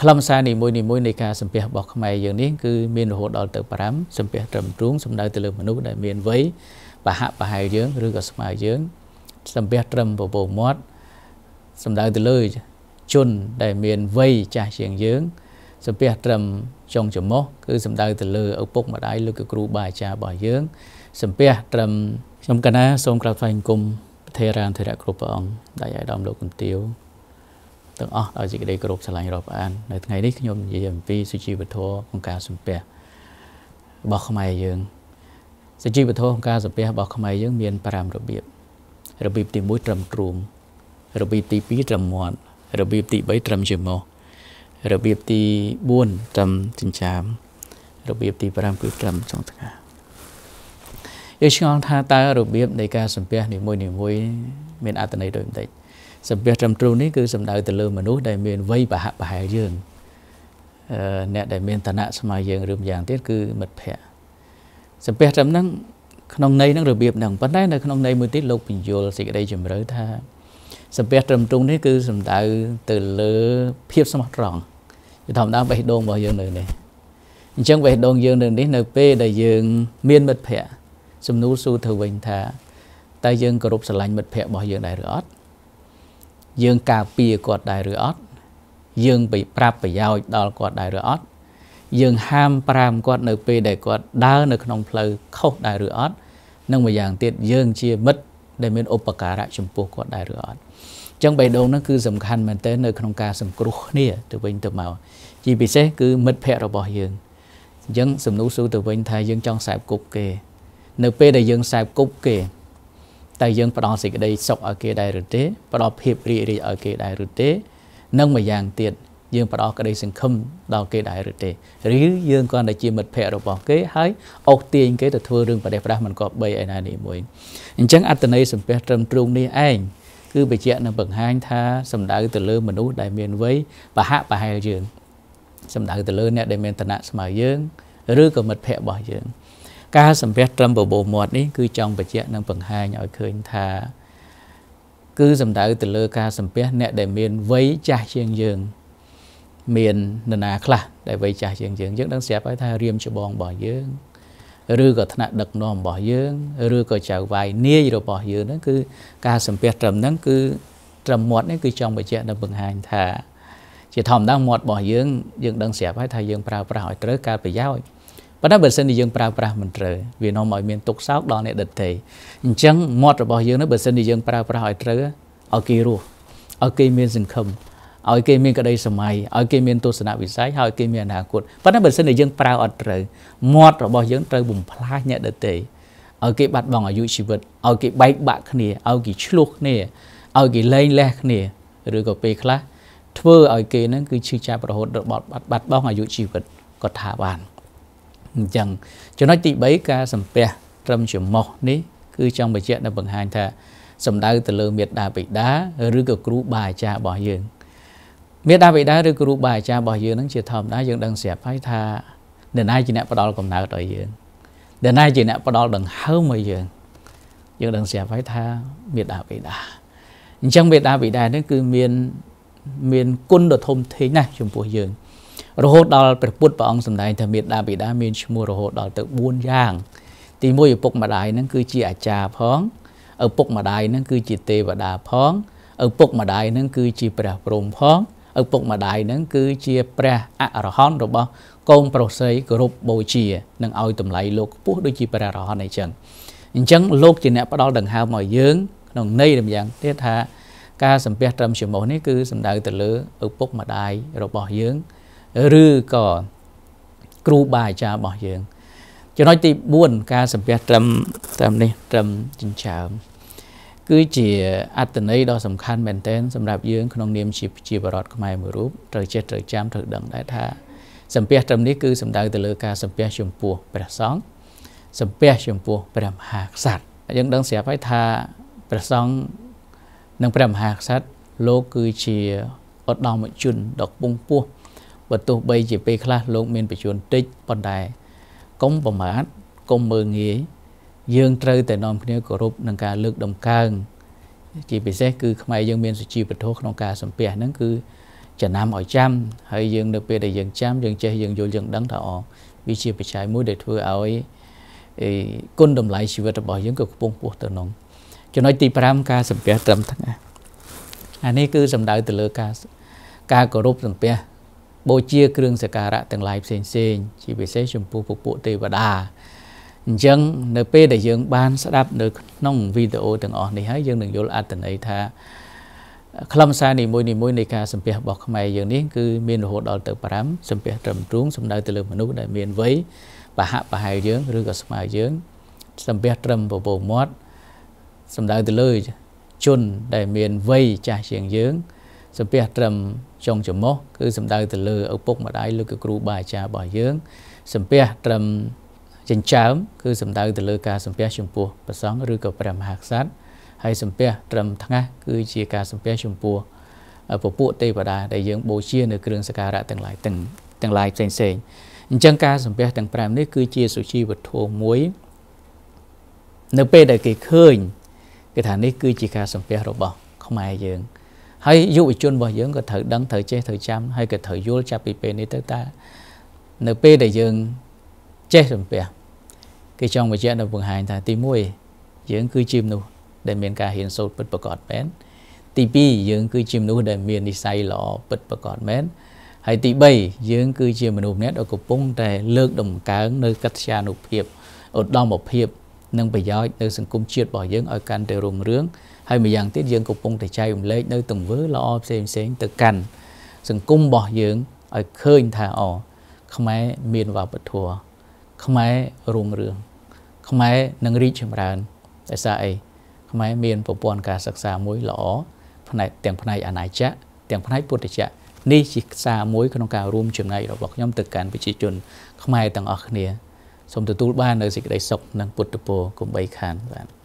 ខ្លឹមសារនីមួយនីមួយនៃការសម្ភាសរបស់ខ្មែរយើងនេះគឺមានរហូតដល់ទៅ5សម្ភាសត្រឹមទ្រូងសំដៅទៅលើមនុស្សដែលមានវ័យបហៈបហែយើងឬក៏ស្មើយើងសម្ភាសត្រឹមពពកមាត់សំដៅទៅលើជនដែលមានវ័យចាស់ជាងយើងសម្ភាសត្រឹមចុងច្រមុះគឺសំដៅទៅលើឪពុកម្ដាយលោកគ្រូបាអាចារ្យរបស់យើងសម្ភាសត្រឹមខ្ញុំកណាសូមក្រាបថ្វាយអង្គមធេរានធិរៈគ្រប់ព្រះអង្គដែលឯកឧត្តមលោកគុនទាវទាំងអស់ដោយសេចក្តីគោរពស្រឡាញ់រាប់អាននៅថ្ងៃនេះខ្ញុំនិយាយអំពីសុជីវធម៌ក្នុងការសំពះរបស់ខ្មែរយើងសុជីវធម៌ក្នុងការសំពះរបស់ខ្មែរយើងមាន5របៀបរបៀបទី1ត្រឹមទ្រូងរបៀបទី2ត្រឹមមាត់របៀបទី3ត្រឹមជាមោះរបៀបទី4ត្រឹមចិញ្ចាម របៀបទី5គឺត្រឹមចុងថ្ងាយើងឆ្ងល់ថាតើរបៀបនៃការសំពះនីមួយៗមានអត្ថន័យដូចម្តេចសម្ភារត្រឹមត្រូវនេះគឺសំដៅទៅលើមនុស្សដែលមានវ័យប្រហាក់ប្រហែលយើងអ្នកដែលមានឋានៈស្មើយើងឬម្យ៉ាងទៀតគឺមិត្តភ័ក្តិសម្ភារត្រឹមហ្នឹងក្នុងន័យហ្នឹងរបៀបហ្នឹងប៉ុន្តែនៅក្នុងន័យមួយទៀតលោកបញ្យលសេចក្តីជំរឿថាសម្ភារត្រឹមទ្រង់នេះគឺសំដៅទៅលើភាពស្មោះត្រង់ជាធម្មតាបេះដូងរបស់យើងនៅនេះអញ្ចឹងបេះដូងយើងនៅនេះនៅពេលដែលយើងមានមិត្តភ័ក្តិសំនួរសួរទៅវិញថាតើយើងគោរពស្រឡាញ់មិត្តភ័ក្តិរបស់យើងដែរឬអត់យើងការពារគាត់ដែរឬអត់យើងបិប្រាប់ប្រយោជន៍ដល់គាត់ដែរឬអត់យើង ហាមប្រាមគាត់នៅពេលដែលគាត់ដើរនៅក្នុងផ្លូវខុសដែរឬអត់និងម្យ៉ាងទៀតយើងជាមិត្តដែលមានឧបការៈចំពោះគាត់ដែរឬអត់ចឹងបេះដូងនោះគឺសំខាន់មែនទែននៅក្នុងការសង្គ្រោះគ្នាទៅវិញទៅមកជាពិសេសគឺមិត្តភ័ក្តិរបស់យើងអញ្ចឹងសំណួរសួរទៅវិញថាយើងចង់ខ្សែបគប់គេ នៅពេលដែលយើងខ្សែបគប់គេតែយើងផ្ដល់សេចក្តីសុខឲ្យគេដែរឬទេផ្ដល់ភាពរីករាយឲ្យគេដែរឬទេនិងមួយយ៉ាងទៀតយើងផ្ដល់ក្តីសង្ឃឹមដល់គេដែរឬទេឬយើងគ្រាន់តែជាមិត្តភ័ក្តិរបស់គេហើយអូសទាញគេទៅធ្វើរឿងប្រទេសប្រាស់មិនក៏បីឯណានេះមួយអញ្ចឹងអត្តន័យសម្ភារត្រឹមទ្រូងនេះឯងគឺបញ្ជាក់និងបង្ហាញថាសម្ដៅទៅលើមនុស្សដែលមានវ័យប្រហាក់ប្រហែលយើងសម្ដៅទៅលើ អ្នកដែលមានឋានៈស្មើយើង ឬក៏មិត្តភ័ក្តិរបស់យើងការសម្ភាសត្រឹមបបោមាត់នេះគឺចង់បញ្ជាក់និងបង្ហាញឲ្យឃើញថា គឺសំដៅទៅលើការសម្ភាសអ្នកដែលមានវ័យចាស់ជាងយើង មាននរណាខ្លះដែលវ័យចាស់ជាងយើងយើងដឹងស្រាប់ហើយថារៀមច្បងរបស់យើង ឬក៏ថ្នាក់ដឹកនាំរបស់យើងឬក៏ចៅវាយនាយរបស់យើងហ្នឹងគឺការសម្ភាសត្រឹមហ្នឹងគឺត្រឹមមាត់នេះគឺចង់បញ្ជាក់និងបង្ហាញថាជាធម្មតាមាត់របស់យើងយើងដឹងស្រាប់ហើយថាយើងប្រើប្រាស់ឲ្យត្រូវការប្រយោជន៍ប៉ុន្តែបើសិនជាយើង ប្រើប្រាស់មិនត្រូវវានាំឲ្យមានទុកសោកដល់អ្នកដទៃអញ្ចឹងមាត់របស់យើងនេះបើសិនជាយើងប្រើប្រាស់ឲ្យត្រូវឲ្យគេរស់ឲ្យគេមានសង្ឃឹមឲ្យគេមានក្តីសម័យឲ្យគេមានទស្សនវិស័យឲ្យគេមានអនាគតប៉ុន្តែបើសិនជាយើងប្រើអត់ត្រូវមាត់របស់យើងត្រូវបំផ្លាញអ្នកដទៃឲ្យគេបាត់បង់អាយុជីវិតឲ្យគេបែកបាក់គ្នាឲ្យគេឆ្លោះគ្នាឲ្យគេលែងលះគ្នា ឬក៏ពេលខ្លះធ្វើឲ្យគេនឹងគឺឈឺចាប់រហូតដល់បាត់បង់អាយុជីវិតក៏ថាបានអញ្ចឹងចំណុចទី3ការសំពះត្រឹមច្រមុះនេះ គឺចង់បញ្ជាក់ដល់បង្ហាញថាសំដៅទៅលើមេដាបិតាឬក៏គ្រូបាអាចារ្យរបស់យើងមេដាបិតាឬគ្រូបាអាចារ្យរបស់យើងនឹងជាធម្មតាយើងដឹងស្រាប់ហើយថាអ្នកណាជាអ្នកផ្ដល់កំណើតឲ្យយើងអ្នកណាជាអ្នកផ្ដល់ដង្ហើមឲ្យយើង យើងដឹងស្រាប់ហើយថាមេដាបិតាអញ្ចឹងមេដាបិតានេះគឺមានមានគុណដ៏ធំធេងណាស់ចំពោះយើងរហូតដល់ព្រះពុទ្ធព្រះអង្គសម្ដែងថាមេត្តាបិតាមានឈ្មោះរហូតដល់ទៅ4យ៉ាងទី1ឪពុកម្ដាយនឹងគឺជាអាចារ្យផងឪពុកម្ដាយនឹងគឺជាទេវតាផងឪពុកម្ដាយនឹងគឺជាព្រះព្រំផងឪពុកម្ដាយនឹងគឺជាព្រះអរហន្តរបស់កូនប្រុសស្រីគោរពបូជានឹងឲ្យតម្លៃលោកខ្ពស់ដូចជាព្រះអរហន្តអីចឹងអញ្ចឹងលោកជាអ្នកផ្ដល់ដង្ហើមឲ្យយើងក្នុងន័យរំយ៉ាងទៀតថា ការសំពះត្រឹមឈ្មោះនេះគឺសំដៅទៅលើឪពុកម្ដាយរបស់យើងឬក៏គ្រូបាអាចារ្យរបស់យើងចំណុចទី4ការសំពះត្រឹមត្រឹមនេះត្រឹមចិញ្ចើមគឺជាអត្តន័យដ៏សំខាន់មែនទែនសម្រាប់យើងក្នុងនាមជាជាបរតខ្មែរមួយរូបត្រូវចេះត្រូវចាំត្រូវដឹងដែរថាសំពះត្រឹមនេះគឺសំដៅទៅលើការសំពះចំពោះព្រះសង្ឃសំពះចំពោះព្រះមហាក្សត្រយើងដឹងស្រាប់ហើយថាព្រះសង្ឃនិងព្រះមហាក្សត្រលោកគឺជាឧត្តមជនដ៏ពងពោះបើទោះបីជាពេលខ្លះលោកមានបញ្ជូនតិចប៉ុន្តែកុំប្រមាថកុំមើលងាយយើងត្រូវតែនាំគ្នាគោរពនឹងការលើកដំកើងជាពិសេសគឺខ្មែរយើងមានសុជីវធម៌ក្នុងការសំពះហ្នឹងគឺចំណាំឲ្យចាំហើយយើងនៅពេលដែលយើងចាំយើងចេះយើងយល់យើងដឹងថាអូវាជាបច្ច័យមួយដែលធ្វើឲ្យគុណតម្លៃជីវិតរបស់យើងក៏ខ្ពង់ខ្ពស់ទៅនោះចំណុចទី5ការសំពះត្រឹមថ្ងាអានេះគឺសំដៅទៅលើការការគោរពសំពះបូជាគ្រឿងសក្ការៈទាំងឡាយផ្សេងផ្សេងជាពិសេសចំពោះពពួកទេវតាអញ្ចឹងនៅពេលដែលយើង បាន ស្ដាប់នៅក្នុងវីដេអូទាំងអស់នេះហើយយើងនឹងយល់អត្ថន័យថាខ្លឹមសារនីមួយនីមួយនៃការសម្ភាសរបស់ខ្មែរយើងនេះគឺមានរហូតដល់ទៅ5សម្ភាសត្រឹមទ្រូងសំដៅទៅលើមនុស្សដែលមានវ័យបហៈបហែយើងឬក៏ស្មើយើងសម្ភាសត្រឹមពពកមាត់សំដៅទៅលើជនដែលមានវ័យចាស់ជាងយើងសំពះត្រឹមចុងច្រមុះគឺសំដៅ ទៅលើឪពុកម្ដាយលោកគ្រូបាអាចារ្យរបស់យើងសំពះត្រឹមចិញ្ចើមគឺសំដៅ ទៅលើការសំពះចំពោះព្រះសង្ឃឬក៏ព្រះមហាក្សត្រហើយសំពះត្រឹមថ្ងាសគឺជាការសំពះចំពោះពពួកទេវតាដែលយើងបូជានៅគ្រឿងសក្ការៈទាំងឡាយទាំងទាំងឡាយផ្សេងផ្សេងអញ្ចឹងការសំពះទាំង5នេះគឺជាសុជីវធម៌មួយនៅពេលដែលគេឃើញគេថានេះគឺជាការសំពះរបស់ខ្មែរយើងហើយយុវជនរបស់យើងក៏ត្រូវដឹងត្រូវចេះត្រូវចាំហើយក៏ត្រូវយល់ចាប់ពីពេលនេះទៅតើនៅពេលដែលយើងចេះរំពះគេចង់បញ្ជាក់នៅបង្ហាញថាទី1យើង គឺជាមនុស្សដែលមានការហ៊ានសូត្រពិតប្រាកដមែនទី2យើងគឺជាមនុស្សដែលមាននិស្ស័យល្អពិតប្រាកដមែនហើយទី3យើង គឺជាមនុស្សម្នាក់ដែលកំពុងតែលើកដំកើងនៅកិត្យានុភាពឧត្តមភាព និង ប្រយោជន៍នៅសង្គមជាតិរបស់យើងឲ្យកាន់តែរុងរឿងហើយម្យ៉ាងទៀតយើងកំពុងតែចែករំលែកនៅទង្វើល្អផ្សេងផ្សេងទៅកាន់សង្គមរបស់យើងឲ្យឃើញថាអខ្មែរមានវប្បធម៌ខ្មែររុងរឿងខ្មែរនឹងរីកចម្រើនដោយសារអីខ្មែរមានប្រព័ន្ធការសិក្សាមួយល្អផ្នែកទាំងផ្នែកអាណាចក្រទាំងផ្នែកពុទ្ធចក្រនេះជាខ្សែមួយក្នុងការរួមចំណែករបស់ខ្ញុំទៅកាន់ប្រជាជន ខ្មែរទាំងអស់គ្នាសូមទទួលបាននូវសេចក្តីសុខនិងពុទ្ធពរកុំបីខានបាទ